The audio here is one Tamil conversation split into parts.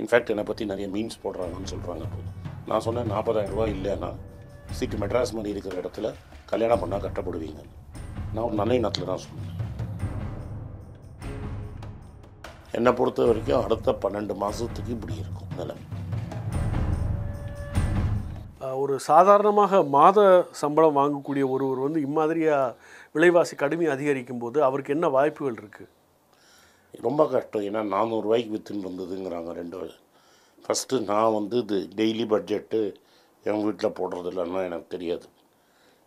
இன்ஃபேக்ட் என்னை பற்றி நிறைய மீன்ஸ் போடுறாங்கன்னு சொல்கிறாங்க நான் சொன்னேன் நாற்பதாயிரம் ரூபா இல்லைன்னா சிக்கு மெட்ராஸ் மாதிரி இருக்கிற இடத்துல கல்யாணம் பண்ணால் கட்டப்படுவீங்க நான் ஒரு நல்ல இனத்தில் தான் சொன்னேன் என்னை பொறுத்த வரைக்கும் அடுத்த பன்னெண்டு மாதத்துக்கு இப்படி இருக்கும் நிலம் ஒரு சாதாரணமாக மாத சம்பளம் வாங்கக்கூடிய ஒருவர் வந்து இம்மாதிரியாக விலைவாசி கடுமையாக அதிகரிக்கும் போது அவருக்கு என்ன வாய்ப்புகள் இருக்குது ரொம்ப கஷ்டம் ஏன்னா நானூறுரூவாய்க்கு விற்றுன்னு இருந்ததுங்கிறாங்க ரெண்டு ஃபஸ்ட்டு நான் வந்து இது டெய்லி பட்ஜெட்டு எங்கள் வீட்டில் போடுறது இல்லைன்னா எனக்கு தெரியாது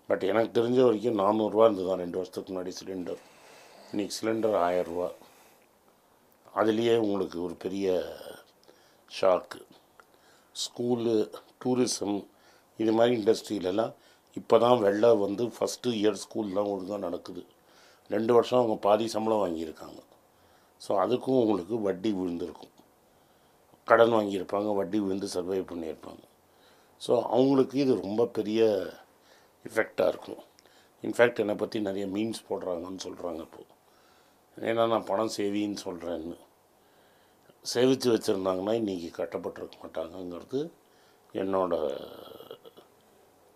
பட் எனக்கு தெரிஞ்ச வரைக்கும் நானூறுரூவா இருந்தது தான் ரெண்டு வருஷத்துக்கு முன்னாடி சிலிண்டர் இன்றைக்கி சிலிண்டர் ஆயரூவா அதுலேயே உங்களுக்கு ஒரு பெரிய ஷாக்கு ஸ்கூலு டூரிசம் இது மாதிரி இண்டஸ்ட்ரியிலலாம் இப்போ தான் வெள்ளை வந்து ஃபஸ்ட்டு இயர் ஸ்கூல்லாம் ஒழுங்காக நடக்குது ரெண்டு வருஷம் அவங்க பாதி சம்பளம் வாங்கியிருக்காங்க ஸோ அதுக்கும் உங்களுக்கு வட்டி விழுந்திருக்கும் கடன் வாங்கியிருப்பாங்க வட்டி விழுந்து சர்வை பண்ணியிருப்பாங்க ஸோ அவங்களுக்கு இது ரொம்ப பெரிய இஃபெக்டாக இருக்கும் இன்ஃபேக்ட் என்னை பற்றி நிறைய மீன்ஸ் போடுறாங்கன்னு சொல்கிறாங்க இப்போது ஏன்னா நான் பணம் சேவின்னு சொல்கிறேன்னு சேவித்து வச்சுருந்தாங்கன்னா இன்றைக்கி கட்டப்பட்டிருக்க மாட்டாங்கங்கிறது என்னோடய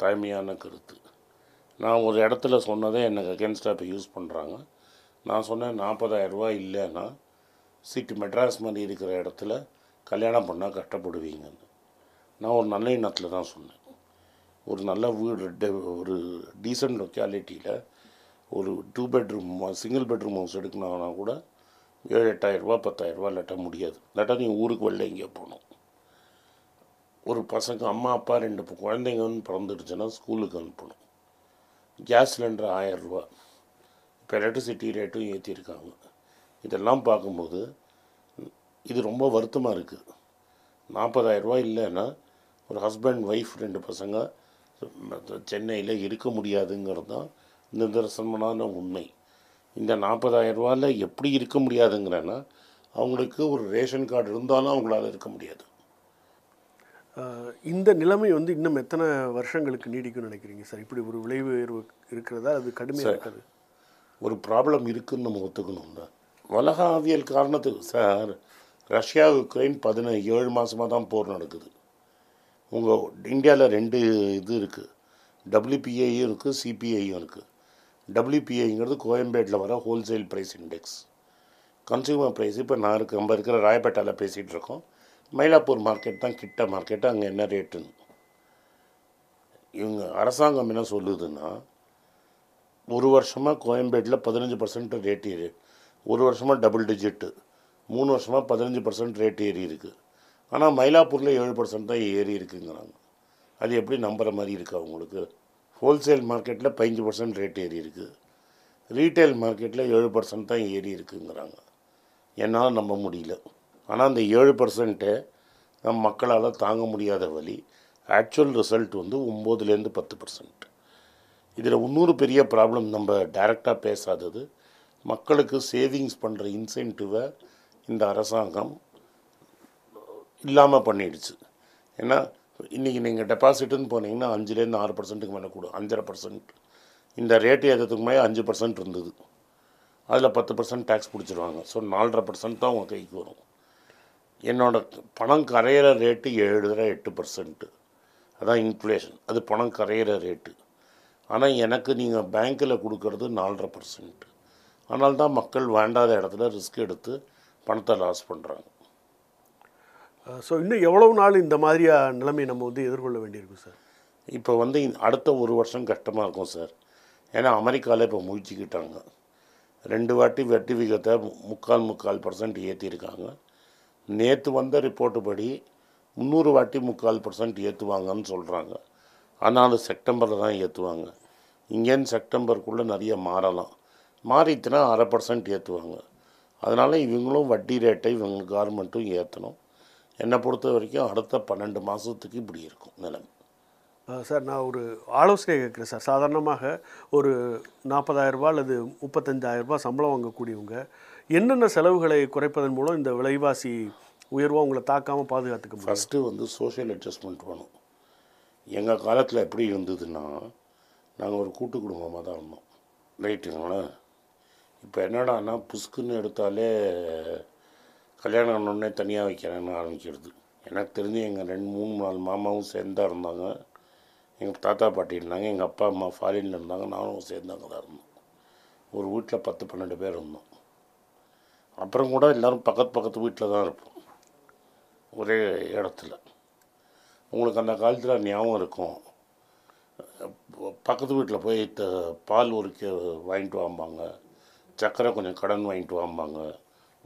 தாய்மையான கருத்து நான் ஒரு இடத்துல சொன்னதே எனக்கு அகேன்ஸ்டாக இப்போ யூஸ் பண்ணுறாங்க நான் சொன்னேன் ரூபா இல்லைன்னா சிட்டி மெட்ராஸ் மாதிரி இருக்கிற இடத்துல கல்யாணம் பண்ணால் கஷ்டப்படுவீங்கன்னு நான் ஒரு நல்ல எண்ணத்தில் தான் சொன்னேன் ஒரு நல்ல வீடு ஒரு டீசன்ட் லொக்காலிட்டியில் ஒரு two bedroom single bedroom house எடுக்கணும்னா கூட ஏழு பத்தாயிரம் ரூபா லட்ட முடியாது லட்டா நீ ஊருக்கு வெளில எங்கேயோ போகணும் ஒரு பசங்க அம்மா அப்பா ரெண்டு வந்து பிறந்துடுச்சுன்னா ஸ்கூலுக்கு அனுப்பணும் கேஸ் சிலிண்டர் ரூபா இப்போ எலக்ட்ரிசிட்டி ரேட்டும் ஏற்றிருக்காங்க இதெல்லாம் பார்க்கும்போது இது ரொம்ப வருத்தமாக இருக்குது நாற்பதாயிரரூபா இல்லைன்னா ஒரு ஹஸ்பண்ட் ஒய்ஃப் ரெண்டு பசங்க சென்னையில் இருக்க முடியாதுங்கிறது தான் நிதர்சனமான உண்மை இந்த நாற்பதாயிரரூபாவில் எப்படி இருக்க முடியாதுங்கிறேன்னா அவங்களுக்கு ஒரு ரேஷன் கார்டு இருந்தாலும் அவங்களால இருக்க முடியாது இந்த நிலைமை வந்து இன்னும் எத்தனை வருஷங்களுக்கு நீடிக்கும்னு நினைக்கிறீங்க சார் இப்படி ஒரு விளைவு இருக்கிறதா அது கடுமையாக இருக்காது ஒரு ப்ராப்ளம் இருக்குதுன்னு நம்ம ஒத்துக்கணும் உலகாவியல் காரணத்துக்கு சார் ரஷ்யா உக்ரைன் பதின ஏழு மாதமாக தான் போர் நடக்குது உங்கள் இந்தியாவில் ரெண்டு இது இருக்குது டபிள்யூபிஐயும் இருக்குது சிபிஐயும் இருக்குது டபிள்யூபிஐங்கிறது கோயம்பேட்டில் வர wholesale price index consumer price இப்போ நான் இருக்க நம்ம இருக்கிற ராயப்பேட்டாவில் பேசிகிட்டு இருக்கோம் மயிலாப்பூர் மார்க்கெட் தான் கிட்ட மார்க்கெட்டு அங்கே என்ன ரேட்டுன்னு இவங்க அரசாங்கம் என்ன சொல்லுதுன்னா ஒரு வருஷமாக கோயம்பேட்டில் பதினஞ்சு பர்சன்ட் ரேட் ஏறி ஒரு வருஷமாக டபுள் டிஜிட்டு மூணு வருஷமாக பதினஞ்சு பர்சன்ட் ரேட் ஏறி இருக்குது ஆனால் மயிலாப்பூரில் ஏழு பர்சன்ட் தான் ஏறி இருக்குங்கிறாங்க அது எப்படி நம்புகிற மாதிரி இருக்குது அவங்களுக்கு ஹோல்சேல் மார்க்கெட்டில் பதிஞ்சு பர்சன்ட் ரேட் ஏறி இருக்குது ரீட்டைல் மார்க்கெட்டில் ஏழு பர்சன்ட் தான் ஏறி இருக்குங்கிறாங்க என்னால் நம்ப முடியல ஆனால் அந்த ஏழு பர்சன்ட்டு நம் மக்களால் தாங்க முடியாத வழி ஆக்சுவல் ரிசல்ட் வந்து ஒம்போதுலேருந்து பத்து பர்சன்ட் இதில் இன்னொரு பெரிய ப்ராப்ளம் நம்ம டைரெக்டாக பேசாதது மக்களுக்கு சேவிங்ஸ் பண்ணுற இன்சென்டிவை இந்த அரசாங்கம் இல்லாமல் பண்ணிடுச்சு ஏன்னா இன்றைக்கி நீங்கள் டெபாசிட்டுன்னு போனீங்கன்னா அஞ்சுலேருந்து ஆறு பர்சன்ட்டுக்கு மேலே கூடும் அஞ்சரை பர்சன்ட் இந்த ரேட்டு ஏற்றத்துக்கு மேலே அஞ்சு பர்சன்ட் இருந்தது அதில் பத்து பர்சன்ட் டேக்ஸ் பிடிச்சிருவாங்க ஸோ நாலரை பர்சன்ட் தான் உங்கள் கைக்கு வரும் என்னோடய பணம் கரையிற ரேட்டு ஏழு ரூபா எட்டு பர்சன்ட்டு அதுதான் இன்ஃப்ளேஷன் அது பணம் கரையிற ரேட்டு ஆனால் எனக்கு நீங்கள் பேங்க்கில் கொடுக்கறது நாலரை பர்சன்ட் ஆனால் தான் மக்கள் வேண்டாத இடத்துல ரிஸ்க் எடுத்து பணத்தை லாஸ் பண்ணுறாங்க ஸோ இன்னும் எவ்வளோ நாள் இந்த மாதிரியாக நிலைமை நம்ம வந்து எதிர்கொள்ள வேண்டியிருக்கும் சார் இப்போ வந்து அடுத்த ஒரு வருஷம் கஷ்டமாக இருக்கும் சார் ஏன்னா அமெரிக்காவில் இப்போ முழிச்சிக்கிட்டாங்க ரெண்டு வாட்டி வெட்டி விகிதத்தை முக்கால் முக்கால் பர்சன்ட் ஏற்றிருக்காங்க நேற்று வந்த ரிப்போர்ட்டு படி முந்நூறு வாட்டி முக்கால் பர்சன்ட் ஏற்றுவாங்கன்னு சொல்கிறாங்க ஆனால் அது செப்டம்பரில் தான் ஏற்றுவாங்க இங்கேருந்து செப்டம்பருக்குள்ளே நிறைய மாறலாம் மாறிட்டுனா அரை பர்சன்ட் ஏற்றுவாங்க அதனால் இவங்களும் வட்டி ரேட்டை இவங்க கவர்மெண்ட்டும் ஏற்றணும் என்னை பொறுத்த வரைக்கும் அடுத்த பன்னெண்டு மாதத்துக்கு இப்படி இருக்கும் நிலைமை சார் நான் ஒரு ஆலோசனை கேட்குறேன் சார் சாதாரணமாக ஒரு நாற்பதாயிரரூபா அல்லது முப்பத்தஞ்சாயிரரூபா சம்பளம் வாங்கக்கூடியவங்க என்னென்ன செலவுகளை குறைப்பதன் மூலம் இந்த விலைவாசி உயர்வாக உங்களை தாக்காமல் பாதுகாத்துக்க ஃபஸ்ட்டு வந்து சோஷியல் அட்ஜஸ்ட்மெண்ட் வேணும் எங்கள் காலத்தில் எப்படி இருந்ததுன்னா நாங்கள் ஒரு கூட்டு குடும்பமாக தான் இருந்தோம் ரைட்டுங்களா இப்போ என்னடானா புஸ்குன்னு எடுத்தாலே கல்யாணம் ஆனோடனே தனியாக வைக்கிறேன்னு ஆரம்பிக்கிறது எனக்கு தெரிஞ்சு எங்கள் ரெண்டு மூணு நாலு மாமாவும் சேர்ந்தா இருந்தாங்க எங்கள் தாத்தா பாட்டி இருந்தாங்க எங்கள் அப்பா அம்மா ஃபாரினில் இருந்தாங்க நானும் சேர்ந்தாங்க தான் இருந்தோம் ஒரு வீட்டில் பத்து பன்னெண்டு பேர் இருந்தோம் அப்புறம் கூட எல்லோரும் பக்கத்து பக்கத்து வீட்டில் தான் இருப்போம் ஒரே இடத்துல உங்களுக்கு அந்த காலத்தில் ஞாபகம் இருக்கும் பக்கத்து வீட்டில் போய் த பால் உரிக்க வாங்கிட்டு வாம்பாங்க சர்க்கரை கொஞ்சம் கடன் வாங்கிட்டு வாம்பாங்க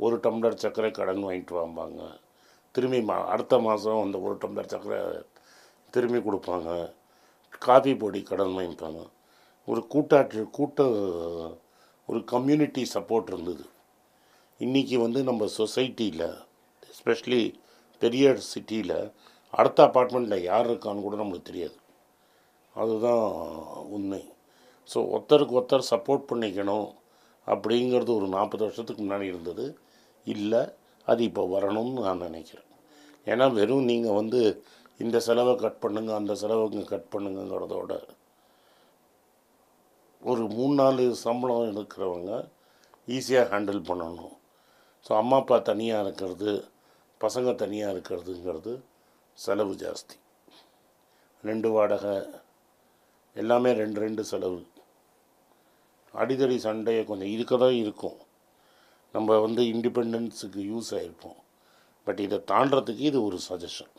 ஒரு டம்ளர் சர்க்கரை கடன் வாங்கிட்டு வாம்பாங்க திரும்பி மா அடுத்த மாதம் அந்த ஒரு டம்ளர் சர்க்கரை திரும்பி கொடுப்பாங்க காஃபி பொடி கடன் வாங்கிப்பாங்க ஒரு கூட்டாட்சி கூட்ட ஒரு கம்யூனிட்டி சப்போர்ட் இருந்தது இன்றைக்கி வந்து நம்ம சொசைட்டியில் எஸ்பெஷலி பெரிய சிட்டியில் அடுத்த அப்பார்ட்மெண்ட்டில் யார் இருக்கான்னு கூட நம்மளுக்கு தெரியாது அதுதான் உண்மை ஸோ ஒருத்தருக்கு ஒருத்தர் சப்போர்ட் பண்ணிக்கணும் அப்படிங்கிறது ஒரு நாற்பது வருஷத்துக்கு முன்னாடி இருந்தது இல்லை அது இப்போ வரணும்னு நான் நினைக்கிறேன் ஏன்னா வெறும் நீங்கள் வந்து இந்த செலவை கட் பண்ணுங்கள் அந்த செலவுங்க கட் பண்ணுங்கிறதோட ஒரு மூணு நாலு சம்பளம் இருக்கிறவங்க ஈஸியாக ஹேண்டில் பண்ணணும் ஸோ அம்மா அப்பா தனியாக இருக்கிறது பசங்க தனியாக இருக்கிறதுங்கிறது செலவு ஜாஸ்தி ரெண்டு வாடகை எல்லாமே ரெண்டு ரெண்டு செலவு அடிதடி சண்டையை கொஞ்சம் இருக்க தான் இருக்கும் நம்ம வந்து இண்டிபெண்டன்ஸுக்கு யூஸ் ஆகிருப்போம் பட் இதை தாண்டறதுக்கு இது ஒரு சஜஷன்